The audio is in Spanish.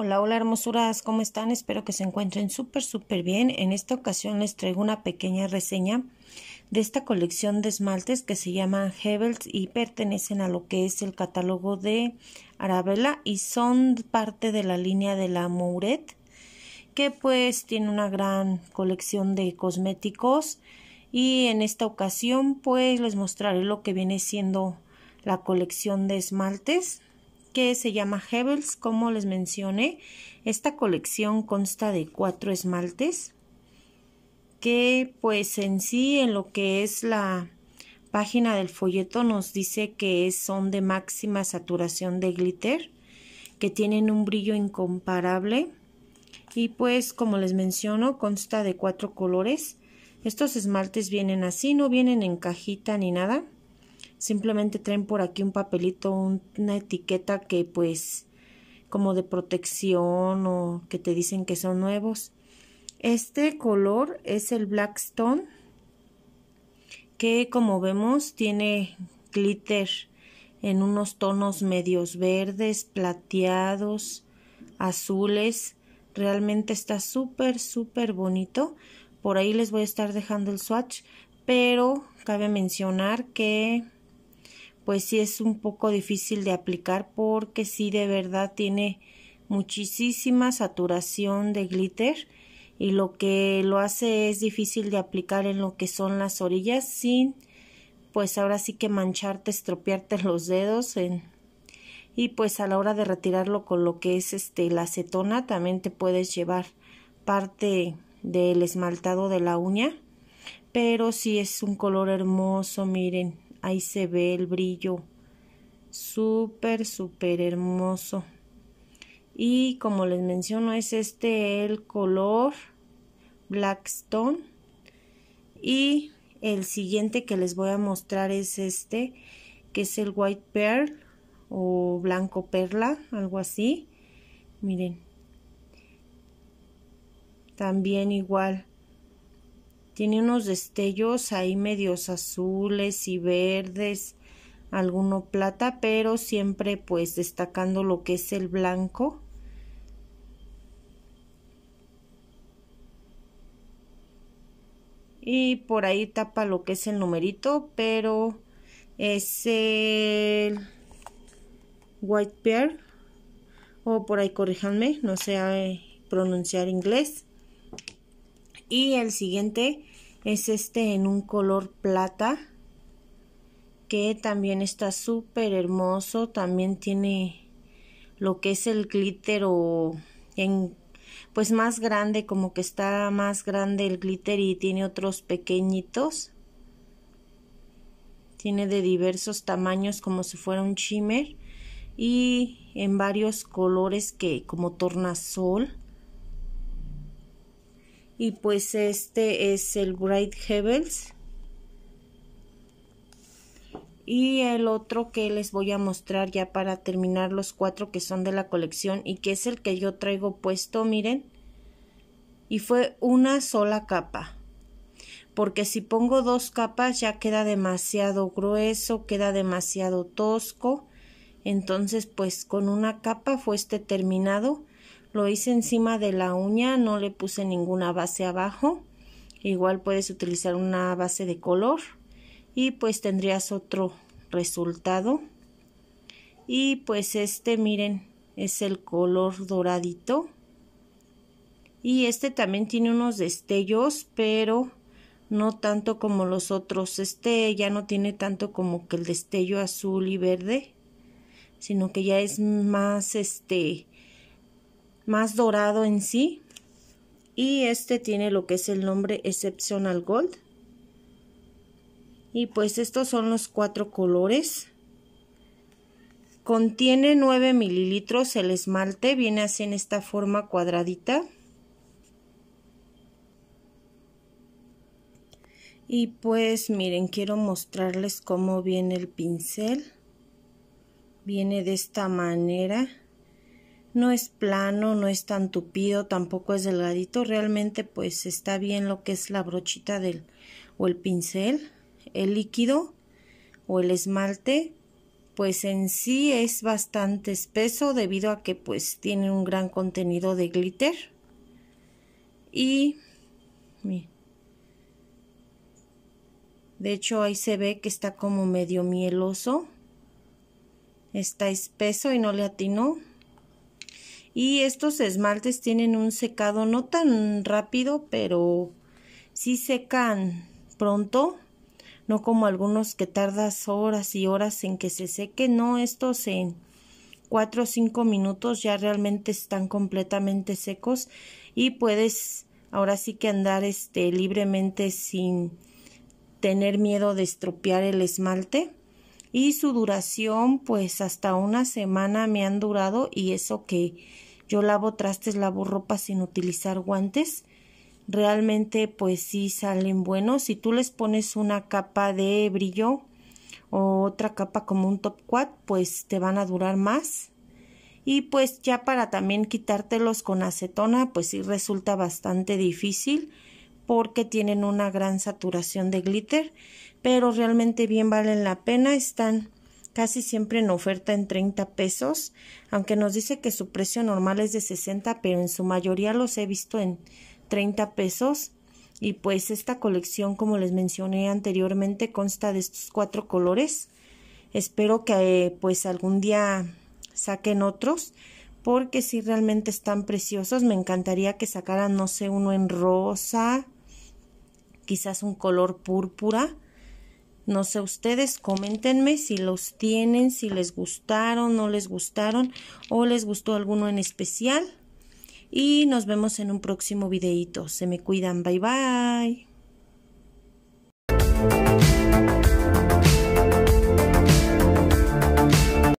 Hola, hola hermosuras, ¿cómo están? Espero que se encuentren súper, súper bien. En esta ocasión les traigo una pequeña reseña de esta colección de esmaltes que se llaman Hevels y pertenecen a lo que es el catálogo de Arabella y son parte de la línea de la Mouret, que pues tiene una gran colección de cosméticos y en esta ocasión pues les mostraré lo que viene siendo la colección de esmaltes se llama Hevels como les mencioné. Esta colección consta de cuatro esmaltes que pues en sí en lo que es la página del folleto nos dice que son de máxima saturación de glitter, que tienen un brillo incomparable y pues como les menciono consta de cuatro colores. Estos esmaltes vienen así, no vienen en cajita ni nada simplemente traen por aquí un papelito, una etiqueta que pues como de protección o que te dicen que son nuevos. Este color es el Blackstone que como vemos tiene glitter en unos tonos medios verdes, plateados, azules. Realmente está súper, súper bonito. Por ahí les voy a estar dejando el swatch, pero cabe mencionar que pues sí es un poco difícil de aplicar porque sí de verdad tiene muchísima saturación de glitter y lo que lo hace es difícil de aplicar en lo que son las orillas sin pues ahora sí que mancharte, estropearte los dedos en, y pues a la hora de retirarlo con lo que es este la acetona también te puedes llevar parte del esmaltado de la uña pero si sí es un color hermoso miren ahí se ve el brillo súper, súper hermoso. Y como les menciono, es este el color Blackstone. Y el siguiente que les voy a mostrar es este, que es el White Pearl o Blanco Perla, algo así. Miren. También igual tiene unos destellos ahí medios azules y verdes, alguno plata, pero siempre pues destacando lo que es el blanco. y por ahí tapa lo que es el numerito pero es el white pearl o por ahí corríjanme no sé eh, pronunciar inglés y el siguiente es este en un color plata que también está súper hermoso también tiene lo que es el glitter o en pues más grande como que está más grande el glitter y tiene otros pequeñitos tiene de diversos tamaños como si fuera un shimmer y en varios colores que como tornasol y pues este es el Great Hevels. y el otro que les voy a mostrar ya para terminar los cuatro que son de la colección y que es el que yo traigo puesto miren y fue una sola capa porque si pongo dos capas ya queda demasiado grueso queda demasiado tosco entonces pues con una capa fue este terminado lo hice encima de la uña, no le puse ninguna base abajo. Igual puedes utilizar una base de color y pues tendrías otro resultado. Y pues este, miren, es el color doradito. Y este también tiene unos destellos, pero no tanto como los otros. Este ya no tiene tanto como que el destello azul y verde, sino que ya es más este más dorado en sí. Y este tiene lo que es el nombre Exceptional Gold. Y pues estos son los cuatro colores. Contiene 9 mililitros el esmalte, viene así en esta forma cuadradita. Y pues miren, quiero mostrarles cómo viene el pincel. Viene de esta manera no es plano, no es tan tupido, tampoco es delgadito, realmente pues está bien lo que es la brochita del o el pincel, el líquido o el esmalte, pues en sí es bastante espeso debido a que pues tiene un gran contenido de glitter y de hecho ahí se ve que está como medio mieloso está espeso y no le atinó y estos esmaltes tienen un secado no tan rápido, pero sí secan pronto, no como algunos que tardas horas y horas en que se seque, no, estos en 4 o 5 minutos ya realmente están completamente secos y puedes ahora sí que andar este libremente sin tener miedo de estropear el esmalte y su duración pues hasta una semana me han durado y eso que yo lavo trastes, lavo ropa sin utilizar guantes. Realmente pues sí salen buenos. Si tú les pones una capa de brillo o otra capa como un top quad pues te van a durar más. Y pues ya para también quitártelos con acetona pues sí resulta bastante difícil porque tienen una gran saturación de glitter, pero realmente bien valen la pena, están casi siempre en oferta en 30 pesos, aunque nos dice que su precio normal es de 60, pero en su mayoría los he visto en 30 pesos. Y pues esta colección, como les mencioné anteriormente, consta de estos cuatro colores. Espero que eh, pues algún día saquen otros, porque si realmente están preciosos. Me encantaría que sacaran, no sé, uno en rosa, quizás un color púrpura. No sé ustedes, comentenme si los tienen, si les gustaron, no les gustaron o les gustó alguno en especial. Y nos vemos en un próximo videito. Se me cuidan, bye bye.